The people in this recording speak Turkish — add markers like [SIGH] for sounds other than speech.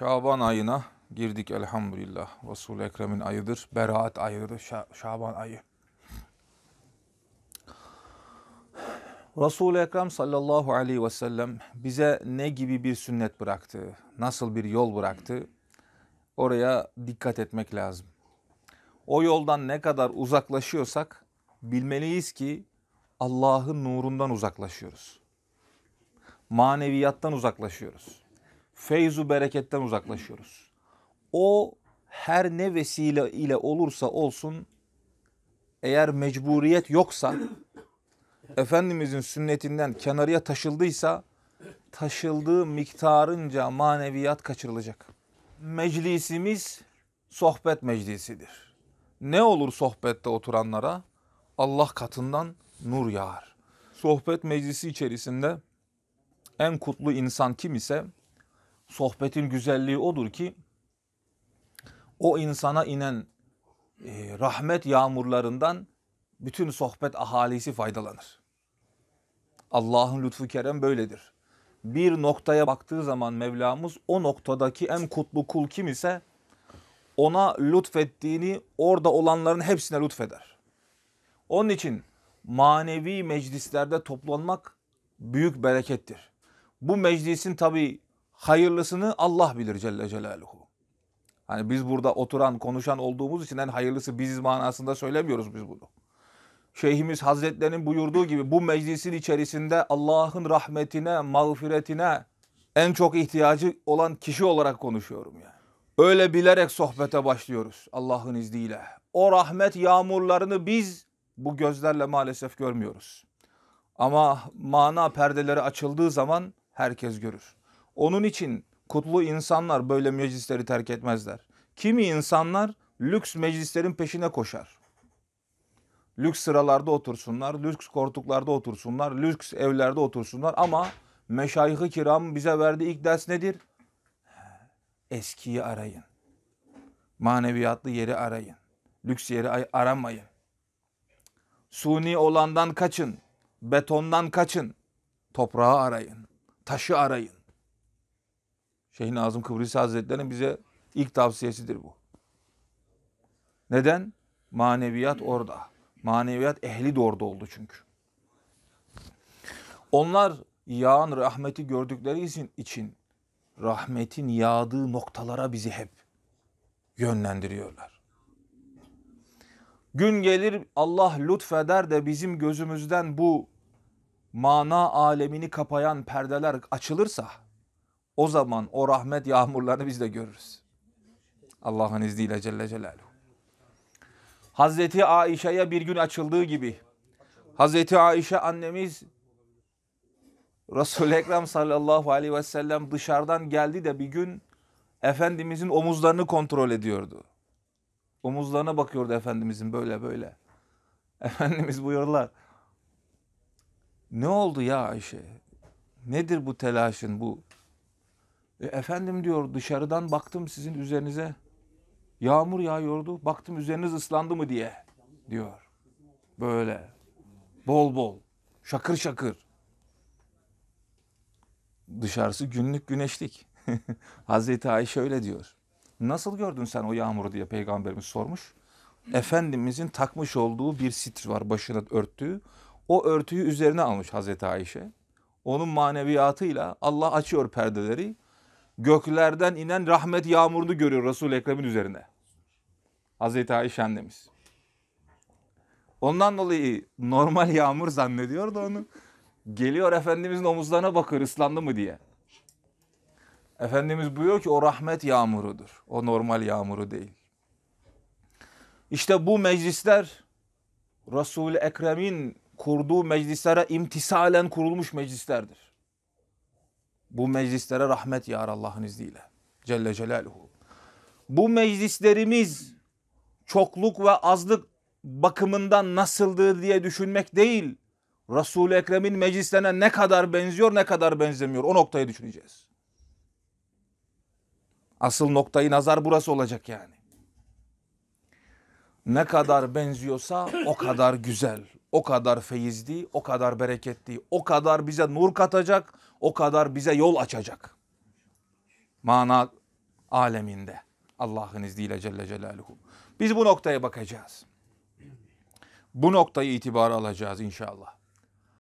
Şaban ayına girdik elhamdülillah. resul Ekrem'in ayıdır. Beraat ayıdır. Şaban ayı. resul Ekrem sallallahu aleyhi ve sellem bize ne gibi bir sünnet bıraktı, nasıl bir yol bıraktı oraya dikkat etmek lazım. O yoldan ne kadar uzaklaşıyorsak bilmeliyiz ki Allah'ın nurundan uzaklaşıyoruz. Maneviyattan uzaklaşıyoruz feyzu bereketten uzaklaşıyoruz. O her ne vesile ile olursa olsun eğer mecburiyet yoksa Efendimizin sünnetinden kenarıya taşıldıysa taşıldığı miktarınca maneviyat kaçırılacak. Meclisimiz sohbet meclisidir. Ne olur sohbette oturanlara? Allah katından nur yağar. Sohbet meclisi içerisinde en kutlu insan kim ise sohbetin güzelliği odur ki o insana inen e, rahmet yağmurlarından bütün sohbet ahalisi faydalanır. Allah'ın lütfu kerem böyledir. Bir noktaya baktığı zaman Mevlamız o noktadaki en kutlu kul kim ise ona lütfettiğini orada olanların hepsine lütfeder. Onun için manevi meclislerde toplanmak büyük berekettir. Bu meclisin tabi hayırlısını Allah bilir Celle Celaluhu. Hani biz burada oturan, konuşan olduğumuz için en hayırlısı biziz manasında söylemiyoruz biz bunu. Şeyhimiz Hazretlerinin buyurduğu gibi bu meclisin içerisinde Allah'ın rahmetine, mağfiretine en çok ihtiyacı olan kişi olarak konuşuyorum yani. Öyle bilerek sohbete başlıyoruz Allah'ın izniyle. O rahmet yağmurlarını biz bu gözlerle maalesef görmüyoruz. Ama mana perdeleri açıldığı zaman herkes görür. Onun için kutlu insanlar böyle meclisleri terk etmezler. Kimi insanlar lüks meclislerin peşine koşar. Lüks sıralarda otursunlar, lüks koltuklarda otursunlar, lüks evlerde otursunlar ama meşayihı kiram bize verdiği ilk ders nedir? Eskiyi arayın. Maneviyatlı yeri arayın. Lüks yeri aramayın. Suni olandan kaçın. Betondan kaçın. Toprağı arayın. Taşı arayın. Şeyh Nazım Kıbrıs Hazretleri'nin bize ilk tavsiyesidir bu. Neden? Maneviyat orada. Maneviyat ehli de orada oldu çünkü. Onlar yağan rahmeti gördükleri için, için rahmetin yağdığı noktalara bizi hep yönlendiriyorlar. Gün gelir Allah lütfeder de bizim gözümüzden bu mana alemini kapayan perdeler açılırsa o zaman o rahmet yağmurlarını biz de görürüz. Allah'ın izniyle Celle Celaluhu. Hazreti Aişe'ye bir gün açıldığı gibi Hazreti Aişe annemiz Resul-i Ekrem sallallahu aleyhi ve sellem dışarıdan geldi de bir gün Efendimizin omuzlarını kontrol ediyordu. Omuzlarına bakıyordu Efendimizin böyle böyle. Efendimiz buyurlar. Ne oldu ya Ayşe? Nedir bu telaşın, bu e, efendim diyor dışarıdan baktım sizin üzerinize yağmur yağıyordu. Baktım üzeriniz ıslandı mı diye diyor. Böyle bol bol şakır şakır. Dışarısı günlük güneşlik. [LAUGHS] Hazreti Ayşe öyle diyor. Nasıl gördün sen o yağmuru diye peygamberimiz sormuş. Efendimizin takmış olduğu bir sitr var başına örttüğü. O örtüyü üzerine almış Hazreti Ayşe. Onun maneviyatıyla Allah açıyor perdeleri göklerden inen rahmet yağmurunu görüyor Resul-i Ekrem'in üzerine. Hazreti Ayşe annemiz. Ondan dolayı normal yağmur zannediyor da onu. Geliyor Efendimizin omuzlarına bakıyor ıslandı mı diye. Efendimiz buyuruyor ki o rahmet yağmurudur. O normal yağmuru değil. İşte bu meclisler Resul-i Ekrem'in kurduğu meclislere imtisalen kurulmuş meclislerdir. Bu meclislere rahmet yar Allah'ın izniyle. Celle Celaluhu. Bu meclislerimiz çokluk ve azlık bakımından nasıldır diye düşünmek değil. Resul-i Ekrem'in meclislerine ne kadar benziyor ne kadar benzemiyor o noktayı düşüneceğiz. Asıl noktayı nazar burası olacak yani ne kadar benziyorsa o kadar güzel, o kadar feyizli, o kadar bereketli, o kadar bize nur katacak, o kadar bize yol açacak. Mana aleminde Allah'ın izniyle Celle Celaluhu. Biz bu noktaya bakacağız. Bu noktayı itibara alacağız inşallah.